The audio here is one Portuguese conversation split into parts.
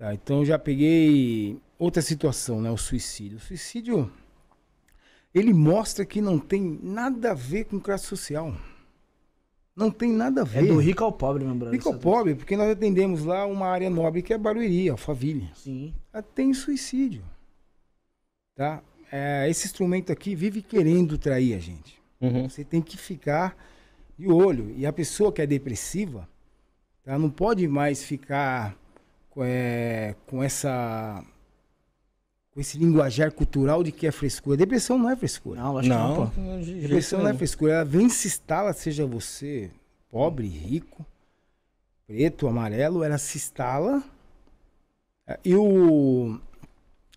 Tá, então já peguei outra situação, né? O suicídio. O suicídio ele mostra que não tem nada a ver com classe social. Não tem nada a ver. É do rico ao pobre, meu brother. Rico ao pobre, porque nós atendemos lá uma área nobre que é Barueri, Alphaville. Sim. Tem suicídio. Tá? É, esse instrumento aqui vive querendo trair a gente. Uhum. Você tem que ficar de olho. E a pessoa que é depressiva, tá? não pode mais ficar com, é, com essa com esse linguajar cultural de que é frescura. Depressão não é frescura. Não, acho não, que não. Depressão não é frescura. Ela vem se instala, seja você pobre, rico, preto, amarelo, ela se instala. É, e o,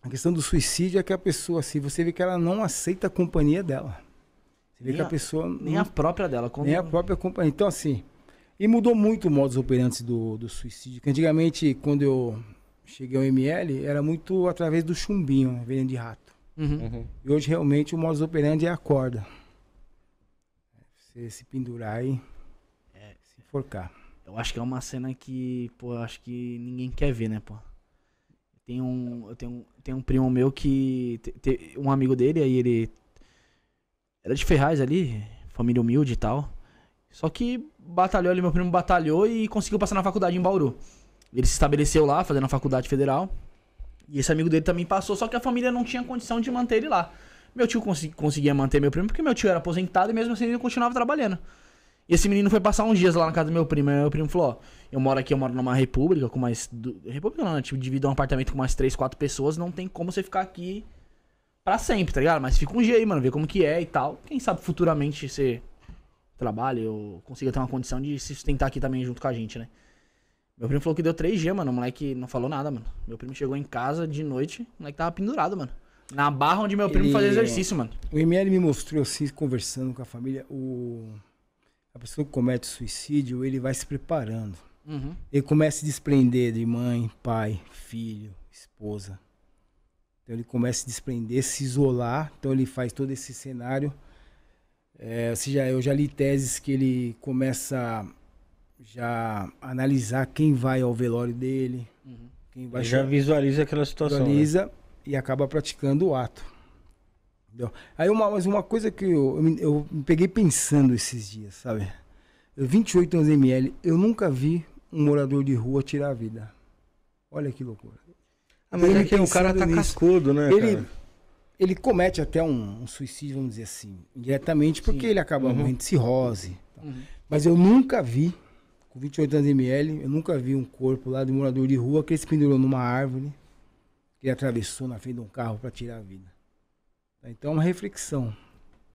a questão do suicídio é que a pessoa, assim, você vê que ela não aceita a companhia dela. Você vê nem que a, a pessoa. Nem não, a própria dela. Nem a própria companhia. Então, assim, e mudou muito o modus operandi do, do suicídio. Porque antigamente, quando eu cheguei ao ML, era muito através do chumbinho, né? veneno de rato. Uhum. Uhum. E hoje, realmente, o modus operandi é a corda. Você se pendurar e é, se enforcar. Eu acho que é uma cena que, pô, acho que ninguém quer ver, né, pô? Tem um, eu tenho, tem um primo meu que. Te, te, um amigo dele, aí ele. Era de Ferraz ali, família humilde e tal. Só que batalhou ali, meu primo batalhou e conseguiu passar na faculdade em Bauru. Ele se estabeleceu lá, fazendo a faculdade federal. E esse amigo dele também passou, só que a família não tinha condição de manter ele lá. Meu tio cons conseguia manter meu primo, porque meu tio era aposentado e mesmo assim ele continuava trabalhando. E esse menino foi passar uns dias lá na casa do meu primo. Aí meu primo falou: Ó, eu moro aqui, eu moro numa república com mais. Do... República não, né? Tipo, divido um apartamento com mais 3, 4 pessoas, não tem como você ficar aqui pra sempre, tá ligado? Mas fica um dia aí, mano, vê como que é e tal. Quem sabe futuramente você trabalho, eu consiga ter uma condição de se sustentar aqui também junto com a gente, né? Meu primo falou que deu 3G, mano. O moleque não falou nada, mano. Meu primo chegou em casa de noite, o moleque tava pendurado, mano. Na barra onde meu primo ele... fazia exercício, mano. O ML me mostrou assim, conversando com a família, o. A pessoa que comete suicídio, ele vai se preparando. Uhum. Ele começa a se desprender de mãe, pai, filho, esposa. Então ele começa a se desprender, se isolar. Então ele faz todo esse cenário é, já, eu já li teses que ele começa já analisar quem vai ao velório dele. Uhum. Quem vai ele já visualiza aquela situação. Né? Visualiza né? e acaba praticando o ato. Entendeu? Aí uma, mas uma coisa que eu, eu, eu me peguei pensando esses dias, sabe? Eu, 28 anos ML, eu nunca vi um morador de rua tirar a vida. Olha que loucura. Ah, mas ele é que o cara tá nisso. cascudo, né? Ele, cara? ele comete até um, um, suicídio, vamos dizer assim, diretamente, porque Sim. ele acaba uhum. morrendo de cirrose. Uhum. Então, mas eu nunca vi, com 28 anos de ML, eu nunca vi um corpo lá de morador de rua que ele se pendurou numa árvore, que ele atravessou na frente de um carro para tirar a vida. Então é uma reflexão.